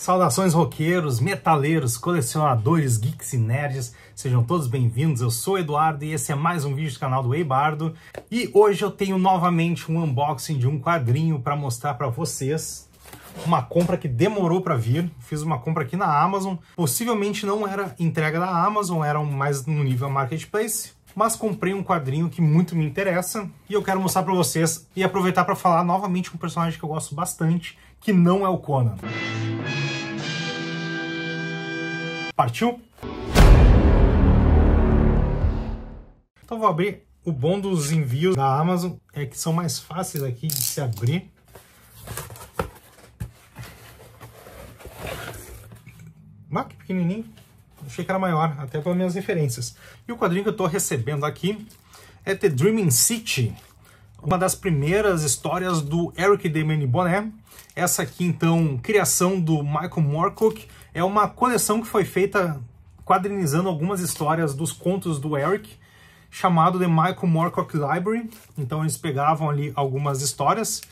Saudações roqueiros, metaleiros, colecionadores, geeks e nerds, sejam todos bem-vindos. Eu sou Eduardo e esse é mais um vídeo do canal do Eibardo. E hoje eu tenho novamente um unboxing de um quadrinho para mostrar para vocês. Uma compra que demorou para vir, fiz uma compra aqui na Amazon. Possivelmente não era entrega da Amazon, era mais no nível marketplace mas comprei um quadrinho que muito me interessa e eu quero mostrar para vocês e aproveitar para falar novamente com um personagem que eu gosto bastante, que não é o Conan. Partiu? Então vou abrir. O bom dos envios da Amazon é que são mais fáceis aqui de se abrir. Ah, que pequenininho. Achei que era maior, até pelas minhas referências. E o quadrinho que eu estou recebendo aqui é The Dreaming City, uma das primeiras histórias do Eric Damon Bonnet. Essa aqui, então, criação do Michael Moorcock, é uma coleção que foi feita quadrinizando algumas histórias dos contos do Eric, chamado The Michael Moorcock Library. Então eles pegavam ali algumas histórias,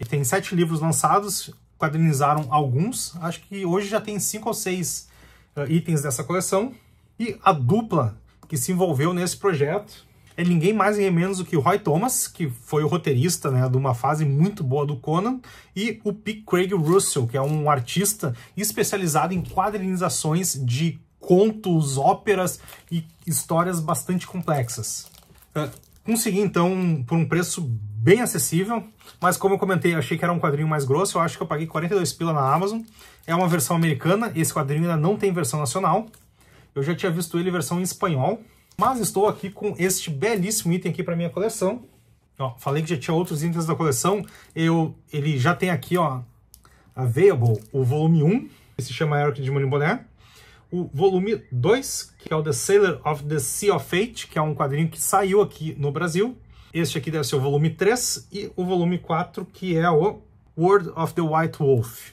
e tem sete livros lançados, quadrinizaram alguns, acho que hoje já tem cinco ou seis uh, itens dessa coleção. E a dupla que se envolveu nesse projeto é ninguém mais nem menos do que o Roy Thomas, que foi o roteirista né, de uma fase muito boa do Conan, e o P. Craig Russell, que é um artista especializado em quadrinizações de contos, óperas e histórias bastante complexas. É, consegui, então, por um preço bem acessível, mas como eu comentei, achei que era um quadrinho mais grosso, eu acho que eu paguei 42 pila na Amazon. É uma versão americana, esse quadrinho ainda não tem versão nacional. Eu já tinha visto ele versão em espanhol, mas estou aqui com este belíssimo item aqui para minha coleção. Ó, falei que já tinha outros itens da coleção. Eu, ele já tem aqui, ó, available, o volume 1, que se chama Eric de Monimboné. O volume 2, que é o The Sailor of the Sea of Fate, que é um quadrinho que saiu aqui no Brasil. Este aqui deve ser o volume 3 e o volume 4, que é o World of the White Wolf,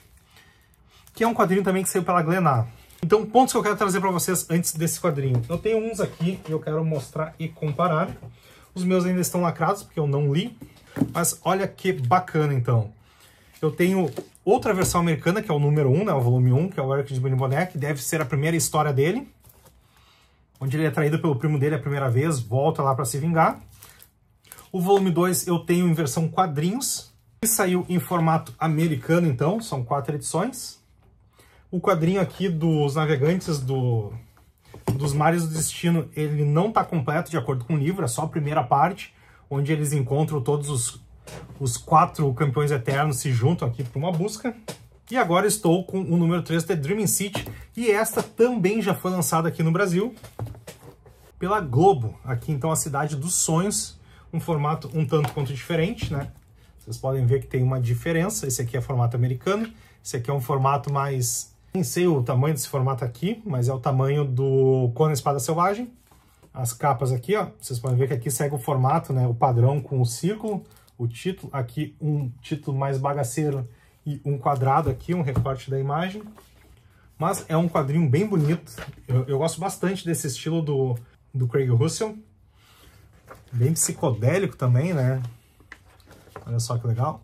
que é um quadrinho também que saiu pela Glenar. Então, pontos que eu quero trazer para vocês antes desse quadrinho. Eu tenho uns aqui que eu quero mostrar e comparar. Os meus ainda estão lacrados, porque eu não li. Mas olha que bacana, então. Eu tenho outra versão americana, que é o número 1, um, né, o volume 1, um, que é o Eric de Boné, que deve ser a primeira história dele. Onde ele é traído pelo primo dele a primeira vez, volta lá para se vingar. O volume 2 eu tenho em versão quadrinhos, que saiu em formato americano, então, são quatro edições. O quadrinho aqui dos navegantes do, dos mares do destino, ele não está completo de acordo com o livro, é só a primeira parte, onde eles encontram todos os, os quatro campeões eternos, se juntam aqui para uma busca. E agora estou com o número 3, The Dreaming City, e esta também já foi lançada aqui no Brasil pela Globo. Aqui então a Cidade dos Sonhos, um formato um tanto quanto diferente, né? Vocês podem ver que tem uma diferença, esse aqui é formato americano, esse aqui é um formato mais nem sei o tamanho desse formato aqui, mas é o tamanho do Conan Espada Selvagem. As capas aqui, ó, vocês podem ver que aqui segue o formato, né, o padrão com o círculo, o título, aqui um título mais bagaceiro e um quadrado aqui, um recorte da imagem. Mas é um quadrinho bem bonito, eu, eu gosto bastante desse estilo do, do Craig Russell. Bem psicodélico também, né? Olha só que legal.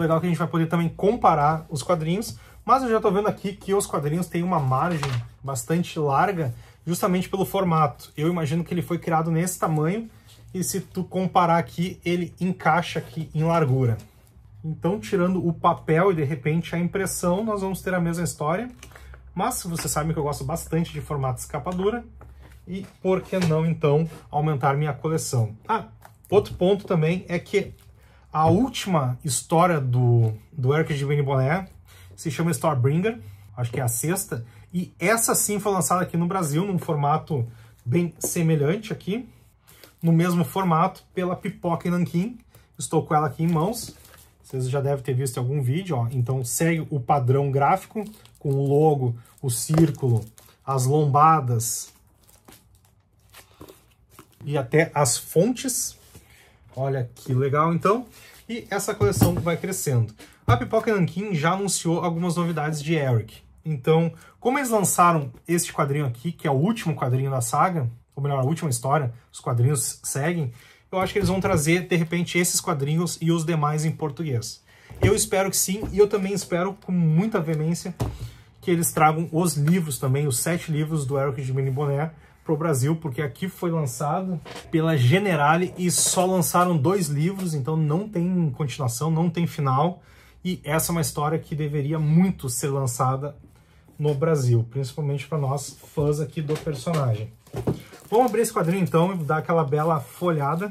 Legal é que a gente vai poder também comparar os quadrinhos, mas eu já estou vendo aqui que os quadrinhos têm uma margem bastante larga, justamente pelo formato. Eu imagino que ele foi criado nesse tamanho, e se tu comparar aqui, ele encaixa aqui em largura. Então, tirando o papel e de repente a impressão, nós vamos ter a mesma história. Mas você sabe que eu gosto bastante de formato escapadura E por que não, então, aumentar minha coleção? Ah, outro ponto também é que a última história do, do Eric de Benny se chama Starbringer, acho que é a sexta, e essa sim foi lançada aqui no Brasil, num formato bem semelhante aqui, no mesmo formato, pela Pipoca e Nanquim. Estou com ela aqui em mãos, vocês já devem ter visto em algum vídeo, ó. então segue o padrão gráfico, com o logo, o círculo, as lombadas e até as fontes Olha que legal, então. E essa coleção vai crescendo. A Pipoca Nankin já anunciou algumas novidades de Eric. Então, como eles lançaram este quadrinho aqui, que é o último quadrinho da saga, ou melhor, a última história, os quadrinhos seguem, eu acho que eles vão trazer, de repente, esses quadrinhos e os demais em português. Eu espero que sim, e eu também espero com muita veemência que eles tragam os livros também, os sete livros do Eric de Mini Boné, para o Brasil, porque aqui foi lançado pela Generale e só lançaram dois livros, então não tem continuação, não tem final. E essa é uma história que deveria muito ser lançada no Brasil, principalmente para nós fãs aqui do personagem. Vamos abrir esse quadrinho então e dar aquela bela folhada.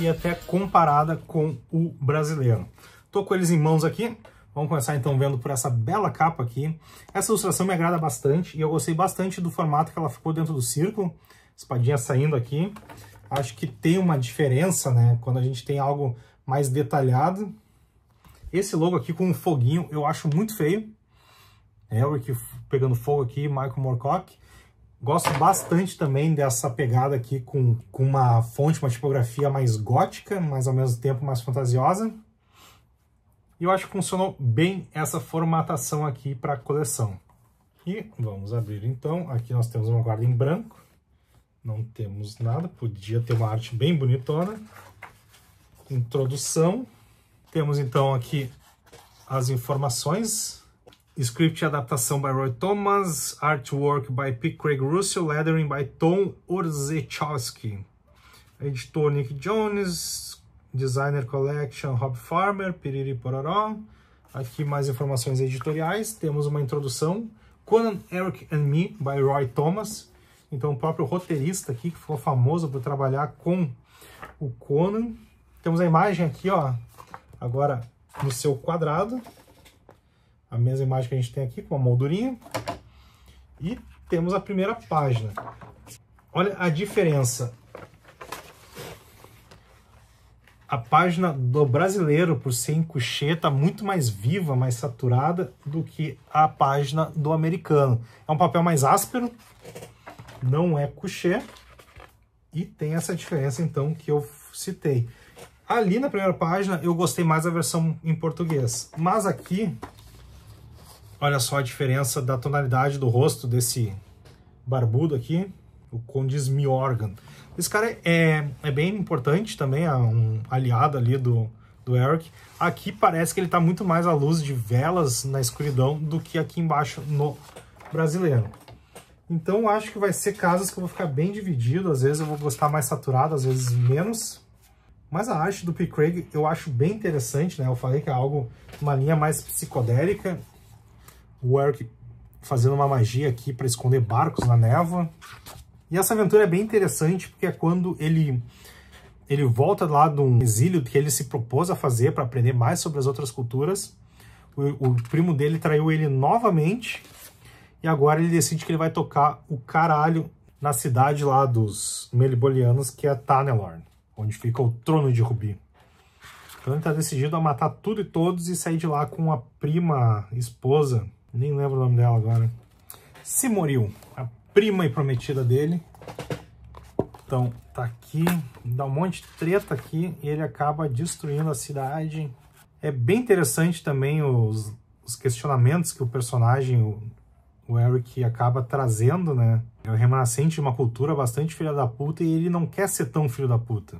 E até comparada com o brasileiro. Tô com eles em mãos aqui. Vamos começar então vendo por essa bela capa aqui. Essa ilustração me agrada bastante e eu gostei bastante do formato que ela ficou dentro do círculo. Espadinha saindo aqui. Acho que tem uma diferença, né? Quando a gente tem algo mais detalhado. Esse logo aqui com um foguinho eu acho muito feio. Elric pegando fogo aqui, Michael Moorcock. Gosto bastante também dessa pegada aqui com, com uma fonte, uma tipografia mais gótica, mas ao mesmo tempo mais fantasiosa. E eu acho que funcionou bem essa formatação aqui para a coleção. E vamos abrir então, aqui nós temos uma guarda em branco, não temos nada, podia ter uma arte bem bonitona. Introdução, temos então aqui as informações. Script e adaptação by Roy Thomas, artwork by P. Craig Russell, lettering by Tom Orzechowski. Editor Nick Jones, Designer Collection, Rob Farmer, Piriri Pororó. Aqui mais informações editoriais. Temos uma introdução, Conan, Eric and Me, by Roy Thomas. Então, o próprio roteirista aqui, que ficou famoso por trabalhar com o Conan. Temos a imagem aqui, ó, agora no seu quadrado. A mesma imagem que a gente tem aqui, com uma moldurinha. E temos a primeira página. Olha a diferença a página do brasileiro, por ser em couché, está muito mais viva, mais saturada do que a página do americano. É um papel mais áspero, não é cuxê e tem essa diferença, então, que eu citei. Ali na primeira página, eu gostei mais da versão em português, mas aqui, olha só a diferença da tonalidade do rosto desse barbudo aqui, o Conde Smiorgan. Esse cara é, é bem importante também, é um aliado ali do, do Eric. Aqui parece que ele está muito mais à luz de velas na escuridão do que aqui embaixo no brasileiro. Então acho que vai ser casas que eu vou ficar bem dividido, às vezes eu vou gostar mais saturado, às vezes menos. Mas a arte do P. Craig eu acho bem interessante, né? Eu falei que é algo, uma linha mais psicodélica. O Eric fazendo uma magia aqui para esconder barcos na névoa. E essa aventura é bem interessante, porque é quando ele ele volta lá de um exílio que ele se propôs a fazer para aprender mais sobre as outras culturas. O, o, primo dele traiu ele novamente e agora ele decide que ele vai tocar o caralho na cidade lá dos Melibolianos, que é Tanelorn, onde fica o trono de Rubi. Então ele está decidido a matar tudo e todos e sair de lá com a prima esposa, nem lembro o nome dela agora, Simoril, a prima e prometida dele. Então, tá aqui, dá um monte de treta aqui e ele acaba destruindo a cidade. É bem interessante também os, os questionamentos que o personagem, o, o Eric, acaba trazendo, né? É o remanescente de uma cultura bastante filha da puta e ele não quer ser tão filho da puta.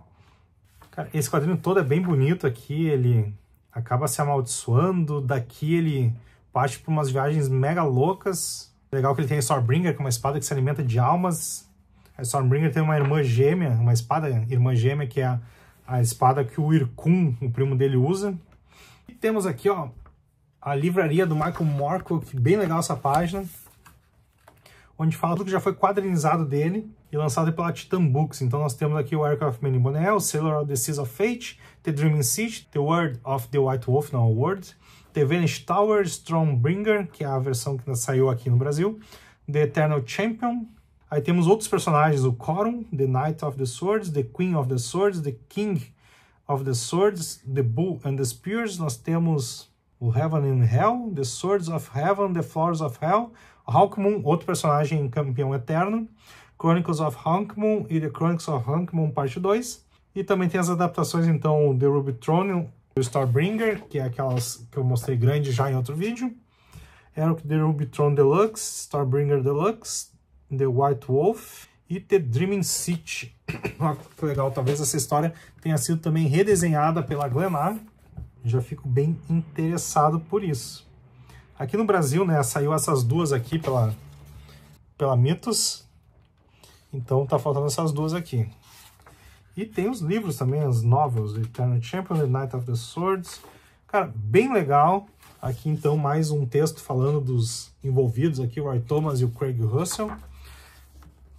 Cara, esse quadrinho todo é bem bonito aqui, ele acaba se amaldiçoando, daqui ele parte para umas viagens mega loucas Legal que ele tem a Stormbringer, que é uma espada que se alimenta de almas. A Stormbringer tem uma irmã gêmea, uma espada irmã gêmea, que é a, a espada que o Irkun, o primo dele, usa. E temos aqui, ó, a livraria do Michael Morcock, bem legal essa página, onde fala tudo que já foi quadrinizado dele e lançado pela Titan Books. Então nós temos aqui o Aircraft Man in Bonel, Sailor of the Seas of Fate, The Dreaming City, The World of the White Wolf, não, World, The Vanish Tower, Stormbringer, que é a versão que saiu aqui no Brasil, The Eternal Champion. Aí temos outros personagens, o Corum, The Knight of the Swords, The Queen of the Swords, The King of the Swords, The Bull and the Spears. Nós temos o Heaven and Hell, The Swords of Heaven, The Flowers of Hell, Hawkmoon, outro personagem campeão eterno, Chronicles of Hawkmoon e The Chronicles of Hawkmoon Parte 2. E também tem as adaptações, então, The Ruby Throne, o Starbringer, que é aquelas que eu mostrei grande já em outro vídeo, o the Rubitron Deluxe, Starbringer Deluxe, The White Wolf e The Dreaming City. Olha que legal, talvez essa história tenha sido também redesenhada pela Glenar. Já fico bem interessado por isso. Aqui no Brasil, né, saiu essas duas aqui pela, pela Mythos. Então tá faltando essas duas aqui. E tem os livros também, as novels, Eternal Champion, The Knight of the Swords. Cara, bem legal. Aqui então mais um texto falando dos envolvidos aqui, o Roy Thomas e o Craig Russell.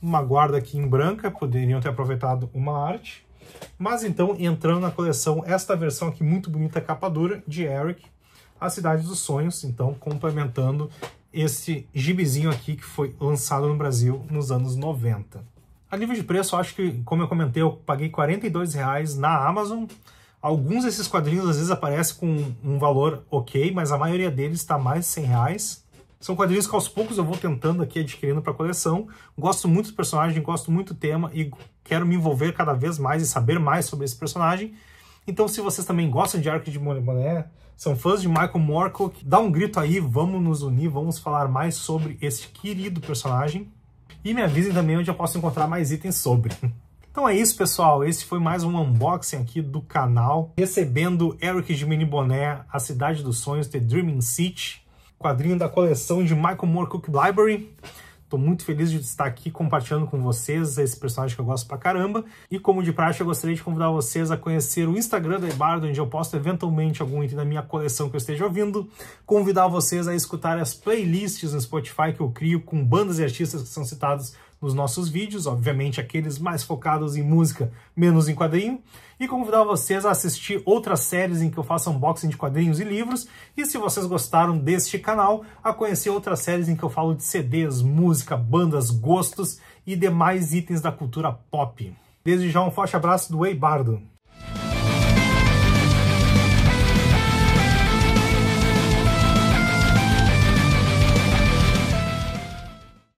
Uma guarda aqui em branca, poderiam ter aproveitado uma arte. Mas então, entrando na coleção, esta versão aqui muito bonita, capa dura, de Eric, A Cidade dos Sonhos, então complementando esse gibizinho aqui que foi lançado no Brasil nos anos 90. A nível de preço, eu acho que, como eu comentei, eu paguei reais na Amazon. Alguns desses quadrinhos às vezes aparecem com um valor ok, mas a maioria deles está mais de reais. São quadrinhos que aos poucos eu vou tentando aqui adquirindo para coleção. Gosto muito do personagem, gosto muito do tema e quero me envolver cada vez mais e saber mais sobre esse personagem. Então, se vocês também gostam de Arco de Moné, são fãs de Michael Moorcock, dá um grito aí, vamos nos unir, vamos falar mais sobre esse querido personagem. E me avisem também onde eu posso encontrar mais itens sobre. Então é isso, pessoal. Esse foi mais um unboxing aqui do canal, recebendo Eric de Mini Boné, A Cidade dos Sonhos, The Dreaming City, quadrinho da coleção de Michael Moore Cook Library. Estou muito feliz de estar aqui compartilhando com vocês esse personagem que eu gosto pra caramba. E como de praxe, eu gostaria de convidar vocês a conhecer o Instagram da Ebardo, onde eu posto eventualmente algum item da minha coleção que eu esteja ouvindo. Convidar vocês a escutar as playlists no Spotify que eu crio com bandas e artistas que são citados nos nossos vídeos, obviamente aqueles mais focados em música, menos em quadrinho, e convidar vocês a assistir outras séries em que eu faço unboxing de quadrinhos e livros, e se vocês gostaram deste canal, a conhecer outras séries em que eu falo de CDs, música, bandas, gostos e demais itens da cultura pop. Desde já um forte abraço do Ei Bardo.